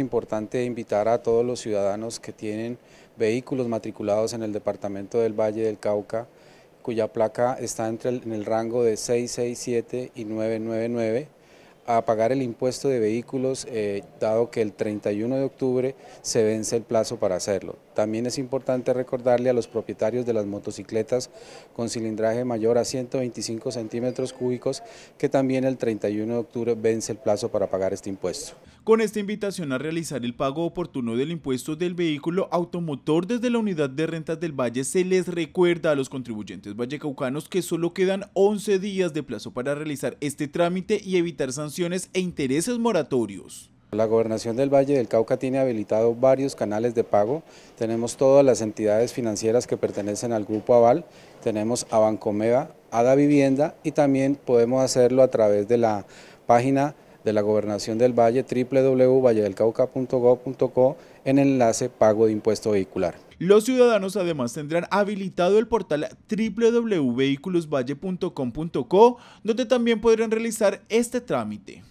importante invitar a todos los ciudadanos que tienen vehículos matriculados en el departamento del Valle del Cauca, cuya placa está entre el, en el rango de 667 y 999, a pagar el impuesto de vehículos, eh, dado que el 31 de octubre se vence el plazo para hacerlo. También es importante recordarle a los propietarios de las motocicletas con cilindraje mayor a 125 centímetros cúbicos que también el 31 de octubre vence el plazo para pagar este impuesto. Con esta invitación a realizar el pago oportuno del impuesto del vehículo automotor desde la unidad de rentas del Valle, se les recuerda a los contribuyentes vallecaucanos que solo quedan 11 días de plazo para realizar este trámite y evitar sanciones e intereses moratorios. La Gobernación del Valle del Cauca tiene habilitado varios canales de pago. Tenemos todas las entidades financieras que pertenecen al Grupo Aval, tenemos a Bancomeva, Ada Vivienda y también podemos hacerlo a través de la página de la Gobernación del Valle www.valledelcauca.gov.co en el enlace Pago de Impuesto Vehicular. Los ciudadanos además tendrán habilitado el portal www.vehiculosvalle.com.co donde también podrán realizar este trámite.